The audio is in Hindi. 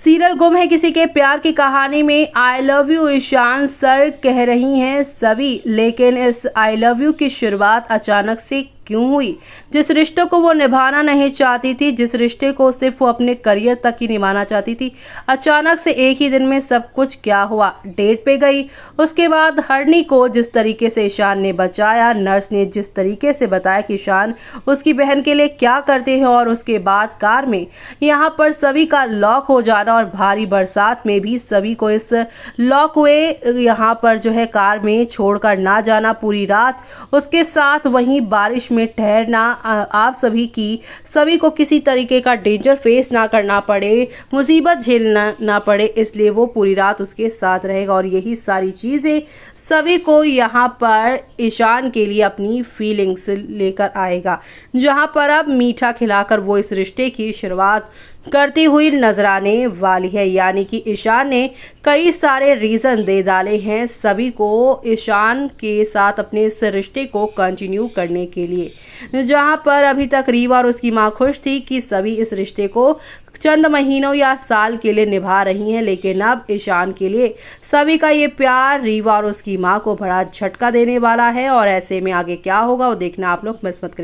सीरियल गुम है किसी के प्यार की कहानी में I love you Ishaan sir कह रही हैं सभी लेकिन इस आई लव यू की शुरुआत अचानक से क्यों हुई जिस रिश्ते को वो निभाना नहीं चाहती थी जिस रिश्ते को सिर्फ वो अपने करियर तक ही निभाना चाहती थी अचानक से एक ही दिन में सब कुछ क्या हुआ डेट पे गई उसके बाद हरनी को जिस तरीके से ईशान ने बचाया नर्स ने जिस तरीके से बताया कि ईशान उसकी बहन के लिए क्या करते हैं और उसके बाद कार में यहाँ पर सभी का लॉक हो जाना और भारी बरसात में भी सभी को इस लॉक हुए यहाँ पर जो है कार में छोड़कर ना जाना पूरी रात उसके साथ वहीं बारिश में में ठहरना आप सभी की सभी को किसी तरीके का डेंजर फेस ना करना पड़े मुसीबत झेलना ना पड़े इसलिए वो पूरी रात उसके साथ रहेगा और यही सारी चीज़ें सभी को यहाँ पर ईशान के लिए अपनी फीलिंग्स लेकर आएगा जहाँ पर अब मीठा खिलाकर वो इस रिश्ते की शुरुआत करती हुई नजर आने वाली है यानी कि ईशान ने कई सारे रीज़न दे डाले हैं सभी को ईशान के साथ अपने इस रिश्ते को कंटिन्यू करने के लिए जहां पर अभी तक रीवा और उसकी मां खुश थी कि सभी इस रिश्ते को चंद महीनों या साल के लिए निभा रही हैं लेकिन अब ईशान के लिए सभी का ये प्यार रीवा और उसकी माँ को बड़ा झटका देने वाला है और ऐसे में आगे क्या होगा वो देखना आप लोग मिसमत